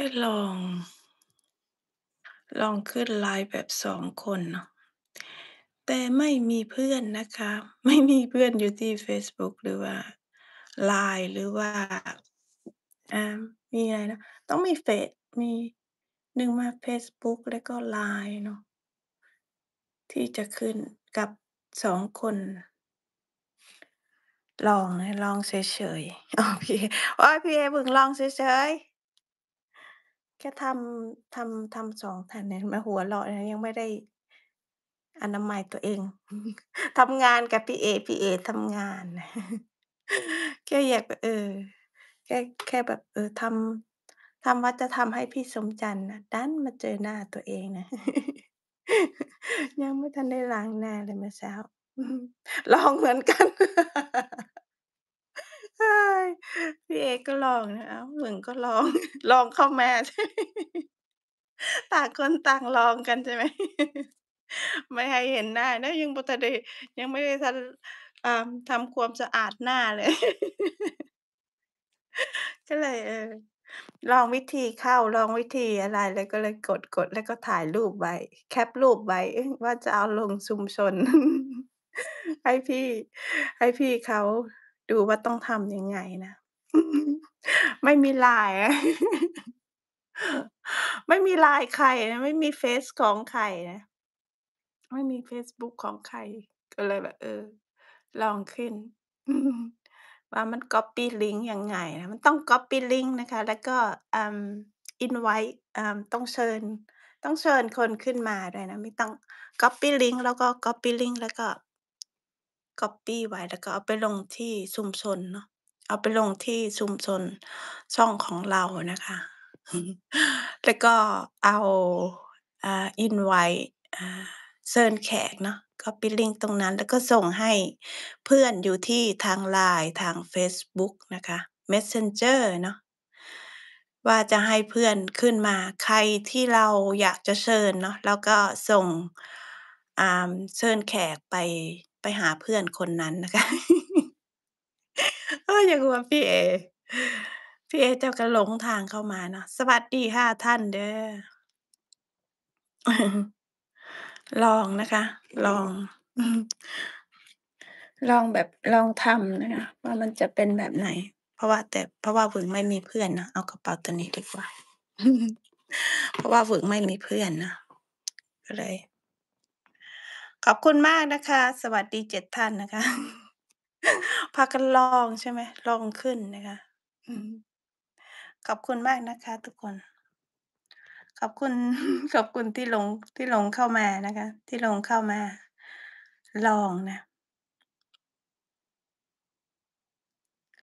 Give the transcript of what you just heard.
แค่ลอง ลองขึ้นไลน์แบบสองคนเนาะ แต่ไม่มีเพื่อนนะคะ ไม่มีเพื่อนอยู่ที่เฟซบุ๊กหรือว่าไลน์หรือว่าอ่ามีอะไรนะต้องมีเฟซ มีหนึ่งมาเฟซบุ๊กแล้วก็ไลน์เนาะ ที่จะขึ้นกับสองคน ลองนะลองเฉยๆ โอเค โอ้ยพี่เอ๋พึ่งลองเฉยๆแค่ทำทำทำสองฐานเนี่ยมาหัวเราะยยังไม่ได้ อนามัยตัวเองทำงานกับพี่เอพี่เอทำงานแค่อยากแบบเออแค่แค่แบบเออทำทำว่าจะทำให้พี่สมจันทร์นะดันมาเจอหน้าตัวเองนะยังไม่ทันได้ล้างหน้าเลยเมื่อเช้าลองเหมือนกันก็ลองนะคมึงก็ลอง ลองเข้ามาใช่ไหมต่างคนต่างลองกันใช่ไหม ไม่ให้เห็นหน้านะยังบุตรดียังไม่ได้ทำทำความสะอาดหน้าเลยก็เลยเออ ลองวิธีเข้า ลองวิธีอะไร แล้วก็เลยกดกด แล้วก็ถ่ายรูปไว้ แคปรูปไว้ ว่าจะเอาลงชุมชน ให้พี่ ให้พี่เขาดูว่าต้องทำยังไงนะไม่มีไลน์ไม่มีไลน์ใครนะ ไม่มีเฟซของใครนะ ไม่มีเฟซบุ๊กของใครก็เลยแบบ เออ ลองขึ้น ว่ามันก๊อปปี้ลิงก์ยังไง นะ มันต้องก๊อปปี้ลิงก์นะคะ แล้วก็อินไว้ต้องเชิญ ต้องเชิญคนขึ้นมาด้วยนะ ไม่ต้องก๊อปปี้ลิงก์แล้วก็ก๊อปปี้ลิงก์แล้วก็ก๊อปปี้ไว้แล้วก็เอาไปลงที่ชุมชนเนาะเอาไปลงที่ชุมชนช่องของเรานะคะ แล้วก็เอาอินไว้ i t e อ่าเชิญแขกเนาะก็ปิลิงตรงนั้น แล้วก็ส่งให้เพื่อนอยู่ที่ทางไลน์ทาง Facebook นะคะ Messenger เนาะว่าจะให้เพื่อนขึ้นมาใครที่เราอยากจะเชิญเนาะแล้วก็ส่งเชิญแขกไปไปหาเพื่อนคนนั้นนะคะอยางว่าพี่เอ พี่เอเจ้าก็หลงทางเข้ามาเนาะสวัสดีค่ะท่านเด้อลองนะคะ ลองลองแบบลองทำนะคะว่ามันจะเป็นแบบไหน เพราะว่า แต่เพราะว่าฝึงไม่มีเพื่อนนะเอากระเป๋าตัวนี้ดีกว่าเพราะว่าฝึงไม่มีเพื่อนนะก็เลย ขอบคุณมากนะคะ สวัสดีเจ็ดท่านนะคะพากันลองใช่ไหมลองขึ้นนะคะขอบคุณมากนะคะ ทุกคน ขอบคุณขอบคุณที่ลงที่ลงเข้ามานะคะ ที่ลงเข้ามา ลองนะ